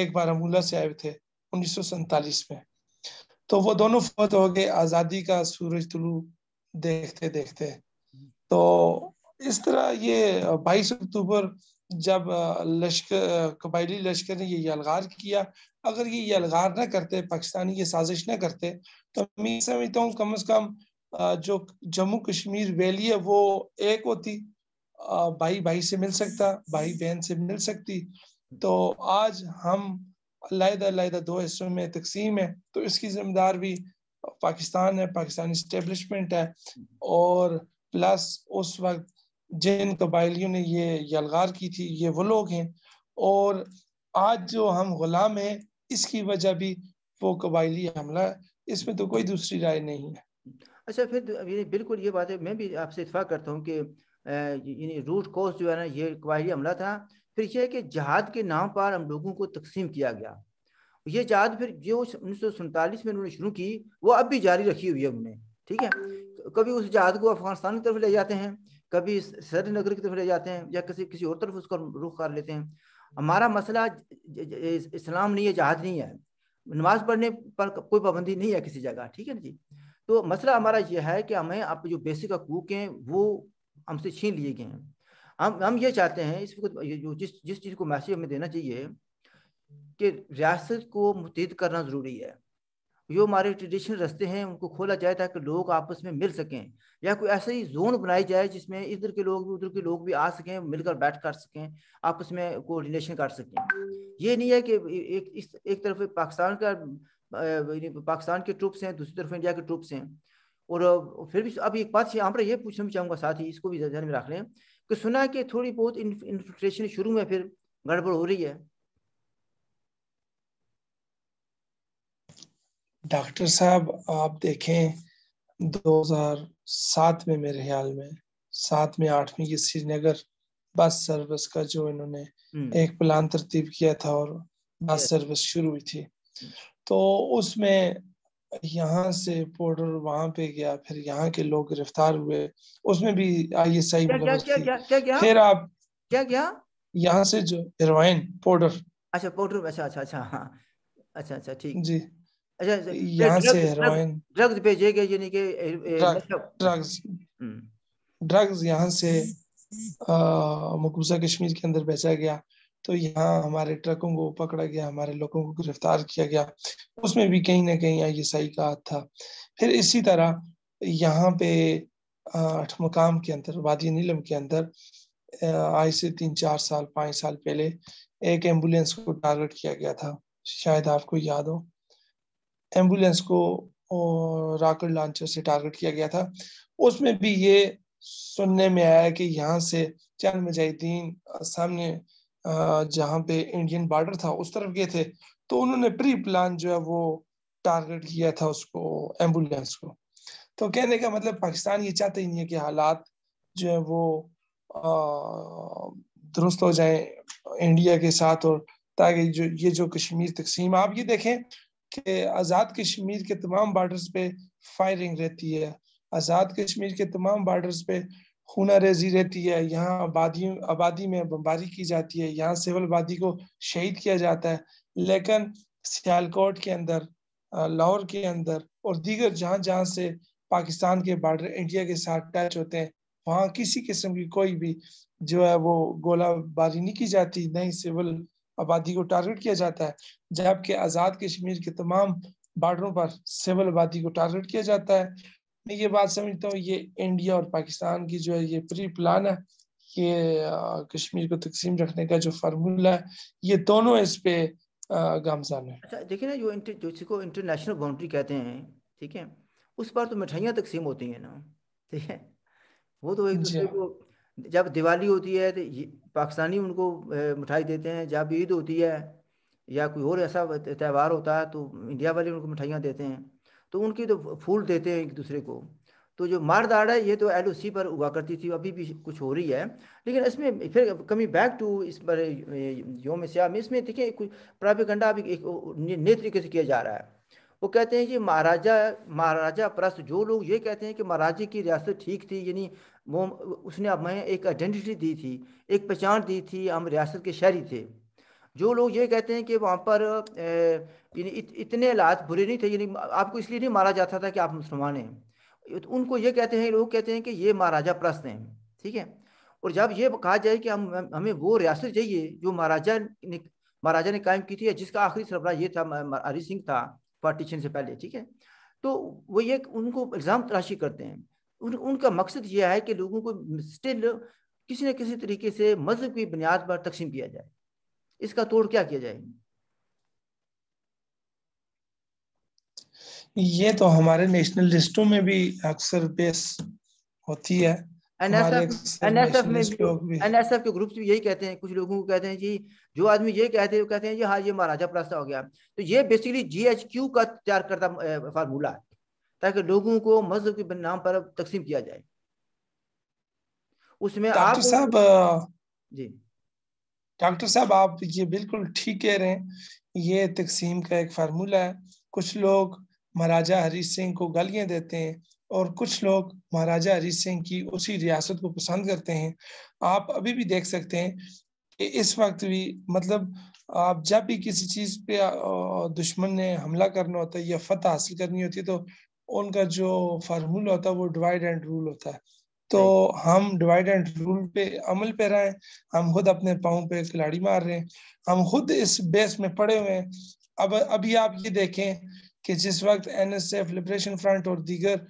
B: एक बारामूला से आए थे उन्नीस में तो वो दोनों फौत हो गए आज़ादी का सूरज तुलु देखते देखते तो इस तरह ये 22 अक्टूबर जब लश्कर कबायली लश्कर ने ये यलगार किया अगर ये यलगार ना करते पाकिस्तानी ये साजिश ना करते तो मैं समझता हूँ कम से कम जो जम्मू कश्मीर वैली है वो एक होती भाई भाई से मिल सकता भाई बहन से मिल सकती तो आज हम अलहदा दो हिस्सों में तकसीम है तो इसकी जिम्मेदार भी पाकिस्तान है पाकिस्तानी इस्टेबलिशमेंट है और प्लस उस वक्त जिन कबाइलियों ने ये यलगार की थी ये वो लोग हैं और आज जो हम गुलाम हैं इसकी वजह भी वो कबाइली हमला इसमें तो कोई दूसरी राय
A: नहीं है अच्छा फिर तो बिल्कुल ये बात है मैं भी आपसे इतफाक़ करता हूँ कि रूट कोस जो है ना ये कबाइली हमला था फिर यह है कि जहाद के नाम पर हम लोगों को तकसीम किया गया ये जहाद फिर जो उन्नीस सौ सैतालीस में उन्होंने शुरू की वो अब भी जारी रखी हुई है उन्होंने ठीक है कभी उस जहाद को अफगानिस्तान की तरफ ले जाते हैं कभी श्रीनगर की तरफ ले जाते हैं या किसी किसी और तरफ उसका रुख कर लेते हैं हमारा मसला इस्लाम नहीं है जहाद नहीं है नमाज पढ़ने पर कोई पाबंदी नहीं है किसी जगह ठीक है ना जी तो मसला हमारा यह है कि हमें आप जो बेसिक हकूक हैं वो हमसे छीन लिए गए हैं हम हम ये चाहते हैं इस वक्त जिस जिस चीज़ को मैसेज हमें देना चाहिए कि रियासत को मुतद करना ज़रूरी है जो हमारे ट्रेडिशनल रस्ते हैं उनको खोला जाए ताकि लोग आपस में मिल सकें या कोई ऐसा ही जोन बनाई जाए जिसमें इधर के लोग भी उधर के लोग भी आ सकें मिलकर बैठ कर सकें आपस में कोऑर्डिनेशन कर सकें ये नहीं है कि एक इस एक तरफ पाकिस्तान का पाकिस्तान के ट्रुप्स हैं दूसरी तरफ इंडिया के ट्रुप्स हैं और फिर भी अब एक बात यहाँ पर यह पूछना भी चाहूँगा साथ ही इसको भी ध्यान में रख लें कि सुना कि थोड़ी बहुत इन्फिल्ट्रेशन शुरू में फिर गड़बड़ हो रही है
B: डॉक्टर साहब आप देखें 2007 में मेरे ख्याल में सात में आठवीं की श्रीनगर बस सर्विस का जो इन्होंने हम्म। एक प्लान तरतीब किया था और बस सर्विस शुरू हुई थी हम्म। तो उसमें यहाँ से पोर्टर वहां पे गया फिर यहाँ के लोग गिरफ्तार हुए उसमें भी क्या
A: फिर आप क्या क्या
B: यहाँ से जो हेरोइन पोर्टर
A: अच्छा पोर्टर अच्छा अच्छा अच्छा हाँ अच्छा अच्छा ठीक जी अच्छा यहाँ से हेरोइन ड्रग्स भेजे गए यानी कि
B: ड्रग्स ड्रग्स यहाँ से मकबूजा कश्मीर के अंदर बेचा गया तो यहाँ हमारे ट्रकों को पकड़ा गया हमारे लोगों को गिरफ्तार किया गया उसमें भी कहीं ना कहीं आई का हाथ था फिर इसी तरह यहाँ पे आठ मकाम के अंदर वादी नीलम के अंदर आज से तीन चार साल पाँच साल पहले एक एम्बुलेंस को टारगेट किया गया था शायद आपको याद हो एम्बुलेंस को राकेट लॉन्चर से टारगेट किया गया था उसमें भी ये सुनने में आया कि यहाँ से चंद मुजाहिदीन सामने जहाँ पे इंडियन बॉर्डर था उस तरफ गए थे तो उन्होंने प्री प्लान जो है वो टारगेट किया था उसको एम्बुलेंस को तो कहने का मतलब पाकिस्तान ये चाहते ही नहीं है कि हालात जो है वो दुरुस्त हो जाए इंडिया के साथ और ताकि जो ये जो कश्मीर तकसीम आप ये देखें कि आज़ाद कश्मीर के तमाम बॉर्डर्स पे फायरिंग रहती है आज़ाद कश्मीर के तमाम बॉर्डर्स पे खूना रेजी रहती है यहाँ आबादी आबादी में बमबारी की जाती है यहाँ सिविल आबादी को शहीद किया जाता है लेकिन सियालकोट के अंदर लाहौर के अंदर और दीगर जहाँ जहाँ से पाकिस्तान के बॉर्डर इंडिया के साथ टच होते हैं वहाँ किसी किस्म की कोई भी जो है वो गोलाबारी नहीं की जाती नहीं सिविल आबादी को टारगेट किया जाता है जबकि आज़ाद कश्मीर के तमाम बॉर्डरों पर सिविल आबादी को टारगेट किया जाता है मैं ये बात समझता हूँ ये इंडिया और पाकिस्तान की जो है ये प्री प्लान है ये कश्मीर को तकसीम रखने का जो फार्मूला
A: है ये दोनों इस पे गामजान है अच्छा देखिए ना जो इंटर जिसको इंटरनेशनल बाउंड्री कहते हैं ठीक है उस बार तो मिठाइयाँ तकसीम होती हैं ना ठीक है वो तो एक दूसरे को जब दिवाली होती है तो पाकिस्तानी उनको मिठाई देते हैं जब ईद होती है या कोई और ऐसा त्यौहार होता है तो इंडिया वाले उनको मिठाइयाँ देते हैं तो उनकी तो फूल देते हैं एक दूसरे को तो जो मारदाड़ है ये तो एल पर हुआ करती थी अभी भी कुछ हो रही है लेकिन इसमें फिर कमी बैक टू इस पर योम स्याम में इसमें देखिए कुछ प्राप्यकंडा अभी एक नए तरीके से किया जा रहा है वो कहते हैं कि महाराजा महाराजा प्रस्त जो लोग ये कहते हैं कि महाराजे की रियासत ठीक थी यानी वो उसने हमें एक आइडेंटिटी दी थी एक पहचान दी थी हम रियासत के शहरी थे जो लोग ये कहते हैं कि वहाँ पर इत, इतने लात बुरे नहीं थे यानी आपको इसलिए नहीं मारा जाता था कि आप मुसलमान हैं उनको ये कहते हैं लोग कहते हैं कि ये महाराजा प्रस्त हैं ठीक है और जब ये कहा जाए कि हम हमें वो रियासत चाहिए जो महाराजा ने महाराजा ने कायम की थी जिसका आखिरी सरबरा ये था हरी सिंह था पार्टीशन से पहले ठीक है तो वो ये उनको इल्ज़ाम तराशी करते हैं उन उनका मकसद यह है कि लोगों को स्टिल किसी न किसी तरीके से मजहब की बुनियाद पर तकसीम किया जाए इसका तोड़ क्या किया जाए
B: ये तो हमारे नेशनल लिस्टों में भी अक्सर पेश होती है
A: एनएसएफ एनएसएफ के ग्रुप्स भी यही कहते हैं कुछ लोगों को कहते हैं जी जो आदमी ये कहते हैं कहते हैं जी हाँ ये महाराजा प्रस्ताव हो गया तो ये बेसिकली जीएचक्यू का तैयार करता फार्मूला है ताकि लोगों को मजहब के नाम पर तकसीम किया जाए उसमें आप साहब जी डॉक्टर साहब
B: आप ये बिल्कुल ठीक कह रहे हैं ये तकसीम का एक फार्मूला है कुछ लोग महाराजा हरी सिंह को गालियाँ देते हैं और कुछ लोग महाराजा हरी सिंह की उसी रियासत को पसंद करते हैं आप अभी भी देख सकते हैं कि इस वक्त भी मतलब आप जब भी किसी चीज़ पे दुश्मन ने हमला करना होता है या फतह हासिल करनी होती है तो उनका जो फार्मूला होता है वो डिवाइड एंड रूल होता है तो हम डिवाइड एंड रूल पे अमल पे रहे हम खुद अपने पाओ पे खिलाड़ी मार रहे हैं हम खुद इस बेस में पड़े हुए हैं अब अभी आप ये देखें कि जिस वक्त N S F liberation front और दीगर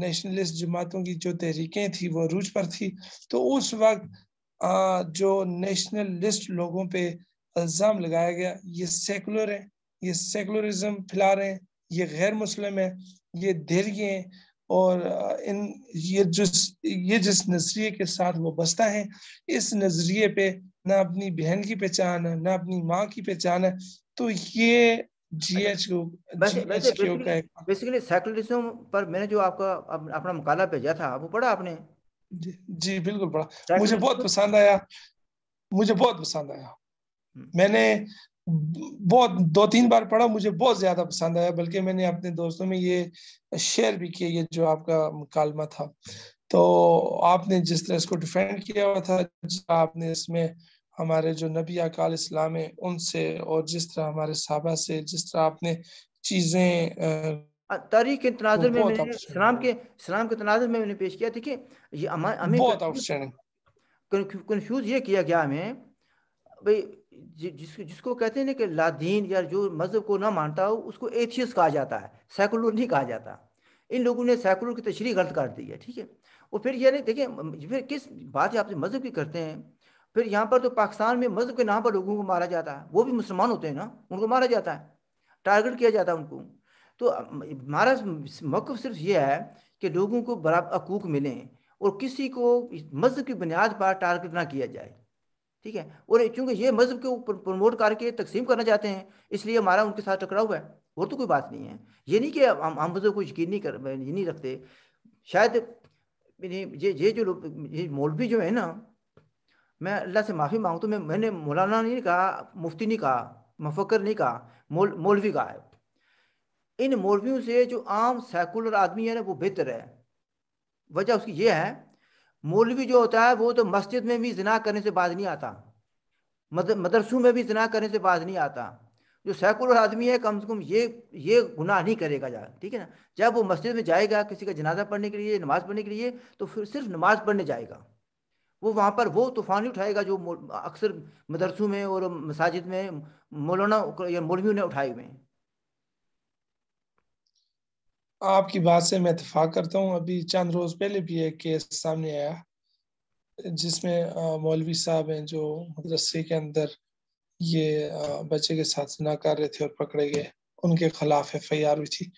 B: नेशनलिस्ट जमातों की जो तहरीकें थी वो रूज पर थी तो उस वक्त आ, जो नेशनलिस्ट लोगों पे इल्ज़ाम लगाया गया ये सेकुलर है ये सेकुलरिज्म फैला रहे हैं ये गैर मुस्लिम है ये धैर्य हैं और इन ये जिस ये जिस नज़रिए के साथ वो बसता है इस नज़रिए पे ना अपनी बहन की पहचान है ना अपनी माँ की पहचान है तो ये बेसिकली
A: सेकुलरिज्म पर मैंने जो आपका अपना मकाला भेजा था वो पढ़ा आपने जी, जी बिल्कुल पढ़ा मुझे बहुत पसंद आया मुझे बहुत पसंद आया
B: हम्म। मैंने बहुत दो तीन बार पढ़ा मुझे बहुत ज्यादा पसंद आया बल्कि मैंने अपने दोस्तों में ये शेयर भी किया ये जो आपका मुकालमा था तो आपने जिस तरह इसको डिफेंड किया हुआ था आपने इसमें हमारे जो नबी अकाल इस्लाम है उनसे और जिस तरह हमारे साहबा से जिस तरह आपने चीजें
A: तारीख के तनाजर में इस्लाम के इस्लाम के तनाजर में उन्हें पेश किया देखिए ये हमें बहुत कंफ्यूज ये किया गया हमें भाई जिस जिसको कहते हैं ना कि लादीन या जो मज़हब को ना मानता हो उसको एथियस कहा जाता है सेकुलर नहीं कहा जाता इन लोगों ने सेकुलर की तशरी गलत कर दी है ठीक है और फिर यानी देखिए फिर किस बात आप मज़हब की करते हैं फिर यहाँ पर तो पाकिस्तान में मज़हब के नाम पर लोगों को मारा जाता है वो भी मुसलमान होते हैं ना उनको मारा जाता है टारगेट किया जाता है उनको तो हमारा मौक़ सिर्फ ये है कि लोगों को बराबर हकूक मिलें और किसी को मज़हब की बुनियाद पर टारगेट ना किया जाए ठीक है और चूंकि ये मजहब के ऊपर प्रमोट करके तकसीम करना चाहते हैं इसलिए हमारा उनके साथ टकराव है और तो कोई बात नहीं है ये नहीं कि हम हम मजहब को यकीन नहीं कर ये नहीं रखते शायद ये ये जो लोग ये मौलवी जो है ना मैं अल्लाह से माफ़ी मांगता हूँ मैं मैंने मौलाना नहीं कहा मुफ्ती नहीं कहा मफकर नहीं कहा मौलवी कहा है इन मौलवियों से जो आम सेकुलर आदमी है ना वो बेहतर है वजह उसकी ये है मौलवी जो होता है वो तो मस्जिद में भी जना करने से बाज नहीं आता मदरसों में भी जना करने से बाज नहीं आता जो सैकुलर आदमी है कम से कम ये ये गुनाह नहीं करेगा जा ठीक है ना जब वो मस्जिद में जाएगा किसी का जनाजा पढ़ने के लिए नमाज पढ़ने के लिए तो फिर सिर्फ नमाज पढ़ने जाएगा वो वहाँ पर वो तूफान ही उठाएगा जो अक्सर मदरसों में और मसाजिद में मौलाना या मौलवियों ने उठाए हुए हैं
B: आपकी बात से मैं इतफाक़ करता हूँ अभी चंद रोज़ पहले भी एक केस सामने आया जिसमें मौलवी साहब हैं जो मदरसे के अंदर ये बच्चे के साथ ना कर रहे थे और पकड़े गए उनके खिलाफ एफ आई आर हुई थी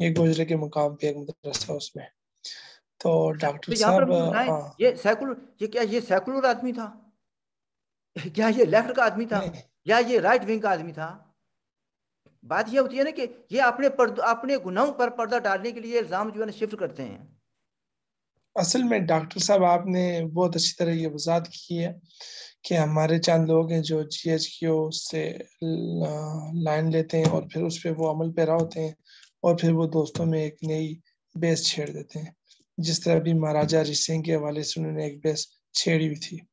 B: ये गुजरे के मुकाम पे एक मदरसा उसमें तो डॉक्टर तो साहब हाँ।
A: ये सैकुलर ये क्या ये सैकुलर आदमी था क्या ये लेफ्ट का आदमी था या ये राइट विंग का आदमी था बात यह होती है ना कि ये अपने अपने गुनाहों पर पर्दा डालने के लिए इल्जाम जो है ना शिफ्ट करते हैं असल में डॉक्टर
B: साहब आपने बहुत अच्छी तरह ये वजात की है कि हमारे चंद लोग हैं जो जी एच क्यू से लाइन लेते हैं और फिर उस पर वो अमल पैरा होते हैं और फिर वो दोस्तों में एक नई बेस छेड़ देते हैं जिस तरह अभी महाराजा हरी सिंह के हवाले से उन्होंने एक बेस छेड़ी हुई थी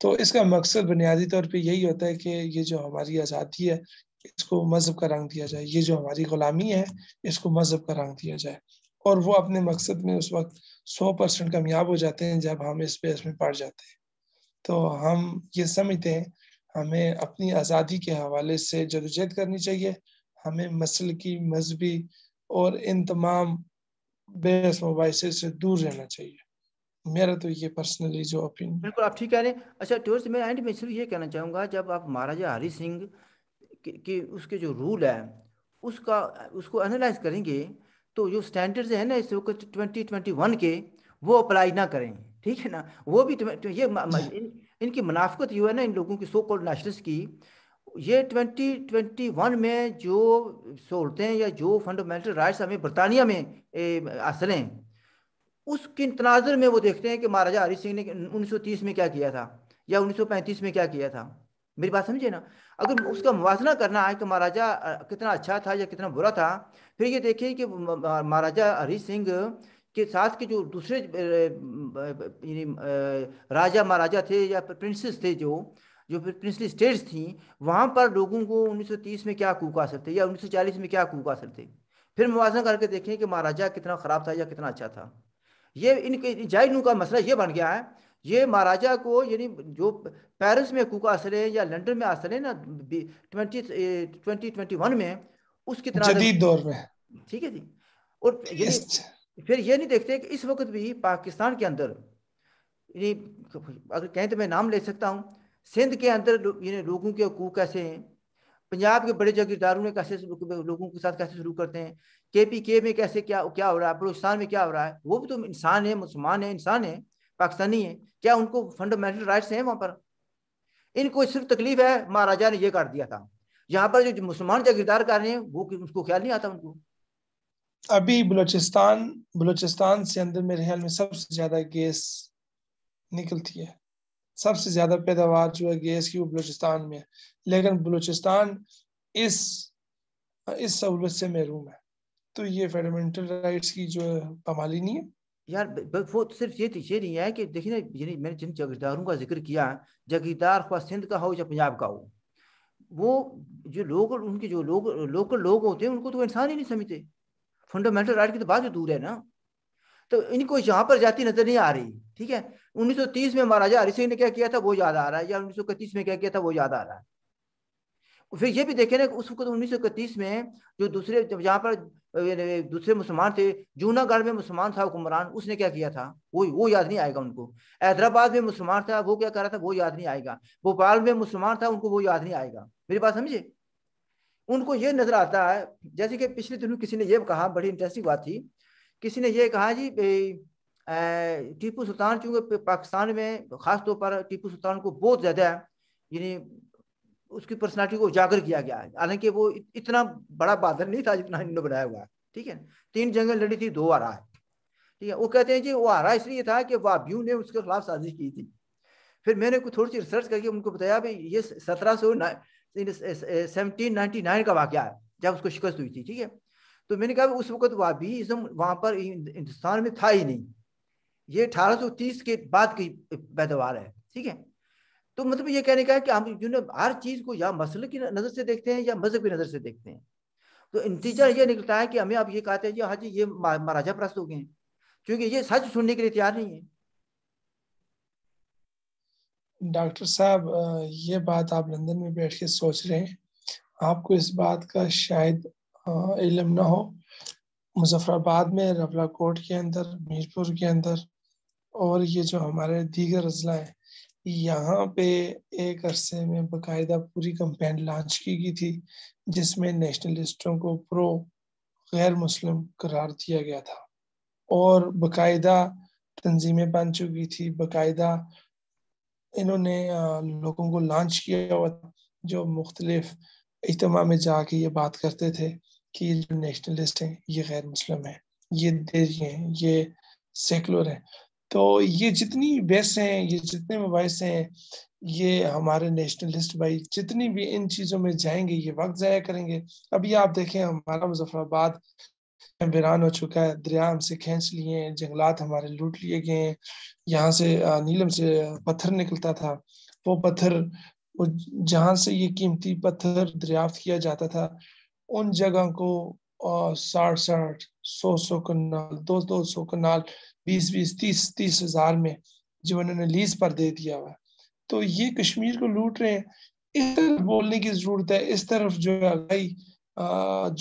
B: तो इसका मकसद बुनियादी तौर पे यही होता है कि ये जो हमारी आज़ादी है इसको मजहब का रंग दिया जाए ये जो हमारी गुलामी है इसको मजहब का रंग दिया जाए और वो अपने मकसद में उस वक्त सौ परसेंट कामयाब हो जाते हैं जब हम इस बेस में पड़ जाते हैं तो हम ये समझते हैं हमें अपनी आज़ादी के हवाले से जदोजहद करनी चाहिए हमें मसल की मजहबी और इन तमाम बेस मुबाइस से दूर रहना चाहिए
A: मेरा तो ये पर्सनली जो ओपिनियन बिल्कुल आप ठीक कह रहे हैं अच्छा टोर्स मैं एंड में सिर्फ ये कहना चाहूँगा जब आप महाराजा हरी सिंह कि, उसके जो रूल है उसका उसको एनालाइज करेंगे तो जो स्टैंडर्ड्स हैं ना इस वक्त ट्वेंटी ट्वेंटी वन के वो अप्लाई ना करें ठीक है ना वो भी ये इन, इनकी मुनाफ्त यू है ना इन लोगों की सो कॉल्ड नेशनल्स की ये ट्वेंटी ट्वेंटी वन में जो सहूलतें या जो फंडामेंटल राइट्स हमें बरतानिया में हासिल हैं उसके तनाजर में वो देखते हैं कि महाराजा हरी सिंह ने उन्नीस सौ तीस में क्या किया था या उन्नीस सौ पैंतीस में क्या किया था मेरी बात समझे ना अगर उसका मुवजना करना है कि महाराजा कितना अच्छा था या कितना बुरा था फिर ये देखिए कि महाराजा हरी सिंह के साथ के जो दूसरे राजा महाराजा थे या प्रिंसेस थे जो जो प्रिंसली स्टेट्स थी वहाँ पर लोगों को 1930 में क्या कूक असर थे या 1940 में क्या कूक असर थे फिर मुवजना करके देखें कि महाराजा कितना ख़राब था या कितना अच्छा था ये इनके जायू का मसला ये बन गया है ये महाराजा को यानी जो पेरिस में कुका असर है या लंदन में असर है ना ट्वेंटी ट्वेंटी ट्वेंटी वन में उसकी तरह दौर में ठीक है जी और फिर ये नहीं देखते कि इस वक्त भी पाकिस्तान के अंदर यानी अगर कहें तो मैं नाम ले सकता हूँ सिंध के अंदर यानी लोगों के हकूक कैसे हैं पंजाब के बड़े जागीरदारों ने कैसे लोगों के साथ कैसे शुरू करते हैं के पी के में कैसे क्या क्या हो रहा है बलोचिस्तान में क्या हो रहा है वो भी तो इंसान है मुसलमान है इंसान है पाकिस्तानी है क्या उनको फंडामेंटल राइट्स हैं वहां पर इनको सिर्फ तकलीफ है महाराजा ने ये कर दिया था यहाँ पर जो मुसलमान जागीरदार कर रहे हैं वो उसको ख्याल नहीं आता उनको
B: अभी बलोचिस्तान बलोचिस्तान से अंदर मेरे ख्याल में सबसे ज्यादा गैस निकलती है सबसे ज्यादा पैदावार जो है गैस की वो बलोचिस्तान में है लेकिन बलोचिस्तान इस इस सहूलत से महरूम है
A: तो ये फंडामेंटल राइट्स की जो है पमाली नहीं है यार वो तो सिर्फ ये तो ये नहीं है कि देखिए ना यानी मैंने जिन जागीरदारों का जिक्र किया जागीरदार खुआ सिंध का हो या पंजाब का हो वो जो लोग उनके जो लोग लोकल लोग होते हैं उनको तो इंसान ही नहीं समझते फंडामेंटल राइट की तो बात दूर है ना तो इनको यहाँ पर जाती नजर नहीं आ रही ठीक है 1930 में महाराजा हरि सिंह ने क्या किया था वो याद आ रहा है या 1931 में क्या किया था वो याद आ रहा है फिर ये भी देखे ना उस वक्त उन्नीस सौ इकतीस में जो दूसरे जहाँ पर दूसरे मुसलमान थे जूनागढ़ में मुसलमान था हुक्मरान उसने क्या किया था वो वो याद नहीं आएगा उनको हैदराबाद में मुसलमान था वो क्या कर रहा था वो याद नहीं आएगा भोपाल में मुसलमान था उनको वो याद नहीं आएगा मेरी बात समझे उनको ये नजर आता है जैसे कि पिछले दिनों किसी ने यह कहा बड़ी इंटरेस्टिंग बात थी किसी ने यह कहा जी टीपू सुल्तान चूंकि पाकिस्तान में खासतौर पर टीपू सुल्तान को बहुत ज्यादा यानी उसकी पर्सनालिटी को उजागर किया गया है हालांकि वो इतना बड़ा बादल नहीं था जितना इन्होंने बनाया हुआ है ठीक है तीन जंगे लड़ी थी दो आ रहा है ठीक है वो कहते हैं जी वो आ रहा इसलिए था कि वाब्यू ने उसके खिलाफ साजिश की थी फिर मैंने कुछ थोड़ी सी रिसर्च करके उनको बताया भाई ये सत्रह सौ सेवनटीन नाइनटी नाइन का वाक्य है जब उसको शिकस्त हुई थी ठीक है तो मैंने कहा उस वक्त वाबीज़म वहाँ पर हिंदुस्तान में था ही नहीं ये अठारह सौ तीस के बाद की पैदावार है ठीक है तो मतलब ये कहने का है कि हम यू हर चीज को या मसल की नजर से देखते हैं या मजहब की नजर से देखते हैं तो नतीजा ये निकलता है कि हमें आप ये कहते हैं जी हाँ जी ये महाराजा प्रस्त हो गए हैं क्योंकि ये सच सुनने के लिए तैयार नहीं है
B: डॉक्टर साहब ये बात आप लंदन में बैठ के सोच रहे हैं आपको इस बात का शायद इलम ना हो मुजफ्फराबाद में रबला कोट के अंदर मीरपुर के अंदर और ये जो हमारे दीगर अजला है यहाँ पे एक अरसे में बाकायदा पूरी कंपेन लॉन्च की गई थी जिसमें नेशनलिस्टों को प्रो गैर मुस्लिम करार दिया गया था और बाकायदा तंजीमें बन चुकी थी बाकायदा इन्होंने लोगों को लॉन्च किया हुआ था जो मुख्तलिफ इजतम में जाके ये बात करते थे कि जो नेशनलिस्ट हैं ये गैर मुस्लिम हैं ये देरी हैं ये सेकुलर हैं तो ये जितनी बेस हैं ये जितने मुबाइस हैं ये हमारे नेशनलिस्ट भाई जितनी भी इन चीज़ों में जाएंगे ये वक्त ज़ाया करेंगे अभी आप देखें हमारा मुजफ्फराबाद वीरान हो चुका है दरिया हमसे खींच लिए हैं जंगलात हमारे लूट लिए गए हैं यहाँ से नीलम से पत्थर निकलता था वो पत्थर जहाँ से ये कीमती पत्थर दरियाफ्त किया जाता था उन जगह को साठ साठ सौ सौ कनाल दो दो सौ कनाल बीस बीस तीस तीस हजार में जो उन्होंने लीज पर दे दिया हुआ तो ये कश्मीर को लूट रहे हैं इस तरफ बोलने की जरूरत है इस तरफ जो है आगाही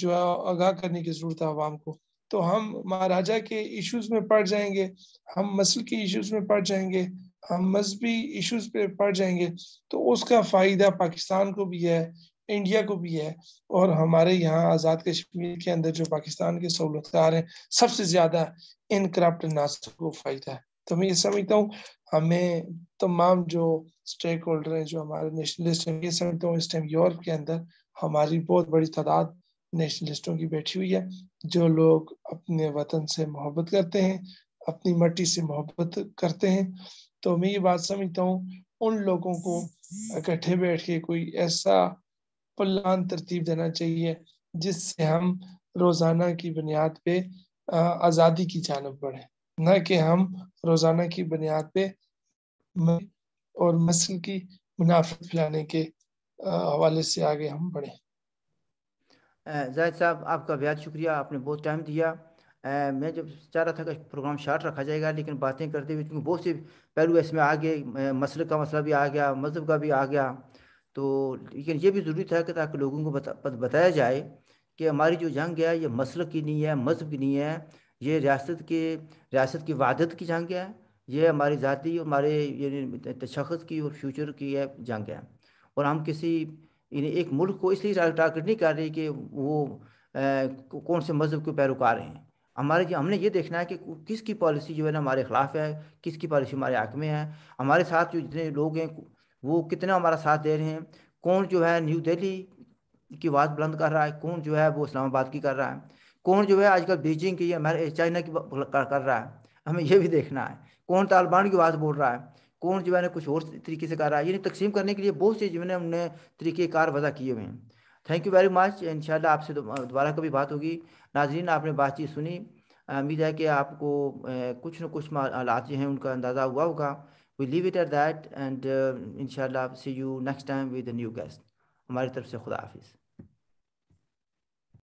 B: जो है आगाह करने की जरूरत है आवाम को तो हम महाराजा के इश्यूज में पड़ जाएंगे हम मसल के इश्यूज में पड़ जाएंगे हम मजहबी इश्यूज पे पड़ जाएंगे तो उसका फ़ायदा पाकिस्तान को भी है इंडिया को भी है और हमारे यहाँ आज़ाद कश्मीर के अंदर जो पाकिस्तान के सहूलतकार हैं सबसे ज़्यादा इन करप्ट नासों को फ़ायदा है तो मैं ये समझता हूँ हमें तमाम जो स्टेक होल्डर हैं जो हमारे नेशनलिस्ट हैं ये समझता हूँ इस टाइम यूरोप के अंदर हमारी बहुत बड़ी तादाद नेशनलिस्टों की बैठी हुई है जो लोग अपने वतन से मोहब्बत करते हैं अपनी मट्टी से मोहब्बत करते हैं तो मैं ये बात समझता हूँ उन लोगों को इकट्ठे बैठ के कोई ऐसा प्लान तरतीब देना चाहिए जिससे हम रोज़ाना की बुनियाद पे आज़ादी की जानब बढ़े न कि हम रोज़ाना की बुनियाद
A: पे और मसल की मुनाफत फैलाने के
B: हवाले से आगे
A: हम बढ़े जाहिद साहब आपका बेहद शुक्रिया आपने बहुत टाइम दिया आ, मैं जब चाह रहा था कि प्रोग्राम शार्ट रखा जाएगा लेकिन बातें करते हुए क्योंकि बहुत से पहलू इसमें आ गए मसल का मसला भी आ गया मज़हब का भी आ गया तो लेकिन ये भी ज़रूरी था कि ताकि लोगों को बता, बताया जाए कि हमारी जो जंग है ये मसल की नहीं है मजहब की नहीं है ये रियासत के रियासत की वादत की जंग है ये हमारी ज़ाती हमारे तशखस की और फ्यूचर की है जंग है और हम किसी यानी एक मुल्क को इसलिए टारगेट नहीं कर रहे कि वो आ, कौन से मज़हब के पैरोकार हैं हमारे हमने ये देखना है कि किसकी पॉलिसी जो है ना हमारे ख़िलाफ़ है किसकी पॉलिसी हमारे हक में है हमारे साथ जो जितने लोग हैं वो कितना हमारा साथ दे रहे हैं कौन जो है न्यू दिल्ली की आवाज़ बुलंद कर रहा है कौन जो है वो इस्लामाबाद की कर रहा है कौन जो है आजकल बीजिंग की या चाइना की कर रहा है हमें यह भी देखना है कौन तालिबान की आवाज़ बोल रहा है कौन जो है कुछ और तरीके से कर रहा है यानी तकसीम करने के लिए बहुत सी जो है तरीके कार वजह किए हुए हैं थैंक यू वेरी मच इन आपसे दोबारा कभी बात होगी नाजरीन आपने बातचीत सुनी उम्मीद है कि आपको कुछ न कुछ हालात जो हैं उनका अंदाज़ा हुआ होगा we leave it at that and uh, inshallah see you next time with a new guest हमारी तरफ से खुदा